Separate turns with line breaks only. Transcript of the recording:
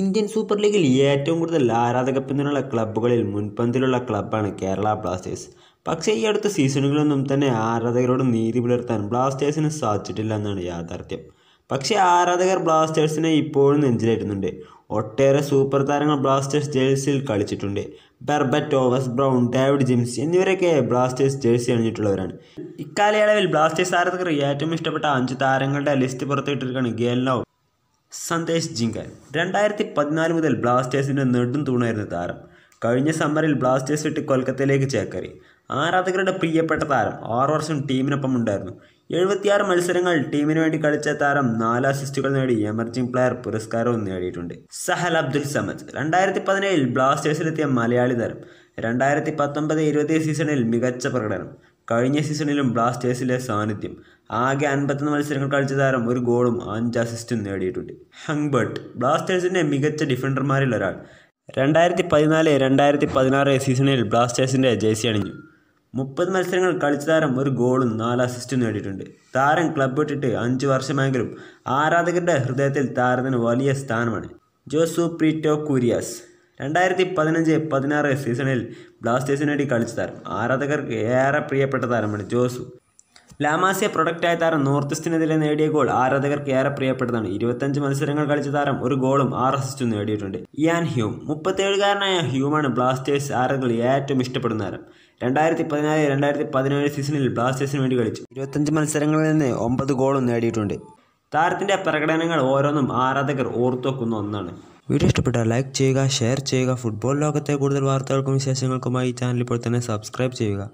Indian super ലീഗിൽ ഏറ്റവും കൂടുതൽ ആരാധക പിന്തുണയുള്ള ക്ലബ്ബുകളിൽ മുൻപന്തിലുള്ള ക്ലബ്ബാണ് കേരള ബ്ലാസ്റ്റേഴ്സ് പക്ഷേ ഈ അടുത്ത സീസണുകളൊന്നും തന്നെ ആരാധകരോട് നീതി പുലർത്താൻ ബ്ലാസ്റ്റേഴ്സിന് സാധിച്ചിട്ടില്ല എന്നാണ് യാഥാർത്ഥ്യം പക്ഷേ ആരാധകർ ബ്ലാസ്റ്റേഴ്സിനെ ഇപ്പോഴും നെഞ്ചിലേറ്റുന്നുണ്ട് ഒട്ടേറെ സൂപ്പർ താരങ്ങൾ ബ്ലാസ്റ്റേഴ്സ് ജേഴ്സിയിൽ കളിച്ചിട്ടുണ്ട് Berbatov Thomas Brown David James എന്നിവരൊക്കെ ബ്ലാസ്റ്റേഴ്സ് ജേഴ്സി അണിഞ്ഞിട്ടുള്ളവരാണ് ഇക്കാലയളവിൽ ബ്ലാസ്റ്റേഴ്സ് ആരാധകർ ഏറ്റവും ഇഷ്ടപ്പെട്ട അഞ്ച് താരങ്ങളുടെ ലിസ്റ്റ് പുറത്തുവിട്ടിരിക്കുകയാണ് ഗേൽ നൗ സന്ദേശ് ജിങ്കൻ രണ്ടായിരത്തി പതിനാല് മുതൽ ബ്ലാസ്റ്റേഴ്സിൻ്റെ നെടും തൂണായിരുന്നു താരം കഴിഞ്ഞ സമ്മറിൽ ബ്ലാസ്റ്റേഴ്സ് വിട്ട് കൊൽക്കത്തയിലേക്ക് ചേക്കേറി ആരാധകരുടെ പ്രിയപ്പെട്ട താരം ആറു വർഷം ടീമിനൊപ്പം ഉണ്ടായിരുന്നു എഴുപത്തിയാറ് മത്സരങ്ങൾ ടീമിന് വേണ്ടി കളിച്ച താരം നാല് അസിസ്റ്റുകൾ നേടി എമർജിംഗ് പ്ലെയർ പുരസ്കാരവും നേടിയിട്ടുണ്ട് സഹൽ അബ്ദുൽ സമദ് രണ്ടായിരത്തി പതിനേഴിൽ ബ്ലാസ്റ്റേഴ്സിലെത്തിയ മലയാളി താരം രണ്ടായിരത്തി പത്തൊമ്പത് ഇരുപത് സീസണിൽ മികച്ച പ്രകടനം കഴിഞ്ഞ സീസണിലും ബ്ലാസ്റ്റേഴ്സിലെ സാന്നിധ്യം ആകെ അൻപത്തൊന്ന് മത്സരങ്ങൾ കളിച്ച താരം ഒരു ഗോളും അഞ്ച് അസിസ്റ്റും നേടിയിട്ടുണ്ട് ഹങ്ബർട്ട് ബ്ലാസ്റ്റേഴ്സിൻ്റെ മികച്ച ഡിഫൻഡർമാരിൽ ഒരാൾ രണ്ടായിരത്തി പതിനാല് രണ്ടായിരത്തി പതിനാറ് സീസണിൽ ബ്ലാസ്റ്റേഴ്സിൻ്റെ ജേഴ്സി അണിഞ്ഞു മുപ്പത് മത്സരങ്ങൾ കളിച്ച താരം ഒരു ഗോളും നാല് അസിസ്റ്റും നേടിയിട്ടുണ്ട് താരം ക്ലബ്ബ് ഇട്ടിട്ട് അഞ്ച് വർഷമെങ്കിലും ആരാധകരുടെ ഹൃദയത്തിൽ താരത്തിന് വലിയ സ്ഥാനമാണ് ജോസു പ്രീറ്റോ കുരിയാസ് രണ്ടായിരത്തി പതിനഞ്ച് പതിനാറ് സീസണിൽ ബ്ലാസ്റ്റേഴ്സിന് വേണ്ടി കളിച്ച താരം ആരാധകർക്ക് ഏറെ പ്രിയപ്പെട്ട താരമാണ് ജോസു ലാമാസിയ പ്രൊഡക്റ്റായ താരം നോർത്ത് ഈസ്റ്റിനെതിരെ നേടിയ ഗോൾ ആരാധകർക്ക് ഏറെ പ്രിയപ്പെട്ടതാണ് ഇരുപത്തഞ്ച് മത്സരങ്ങൾ കളിച്ച താരം ഒരു ഗോളും എസ് എസ് നേടിയിട്ടുണ്ട് ഇയാൻ ഹ്യൂം മുപ്പത്തേഴുകാരനായ ഹ്യൂമാണ് ബ്ലാസ്റ്റേഴ്സ് ആരാധകൾ ഏറ്റവും ഇഷ്ടപ്പെടുന്ന താരം രണ്ടായിരത്തി പതിനാല് രണ്ടായിരത്തി പതിനേഴ് സീസണിൽ ബ്ലാസ്റ്റേഴ്സിന് വേണ്ടി കളിച്ചു ഇരുപത്തഞ്ച് മത്സരങ്ങളിൽ നിന്ന് ഒമ്പത് ഗോളും നേടിയിട്ടുണ്ട് താരത്തിൻ്റെ പ്രകടനങ്ങൾ ഓരോന്നും ആരാധകർ ഓർത്തുവെക്കുന്ന ഒന്നാണ് വീഡിയോ ഇഷ്ടപ്പെട്ടാൽ ലൈക്ക് ചെയ്യുക ഷെയർ ചെയ്യുക ഫുട്ബോൾ ലോകത്തെ കൂടുതൽ വാർത്തകൾക്കും വിശേഷങ്ങൾക്കുമായി ചാനൽ ഇപ്പോൾ തന്നെ സബ്സ്ക്രൈബ് ചെയ്യുക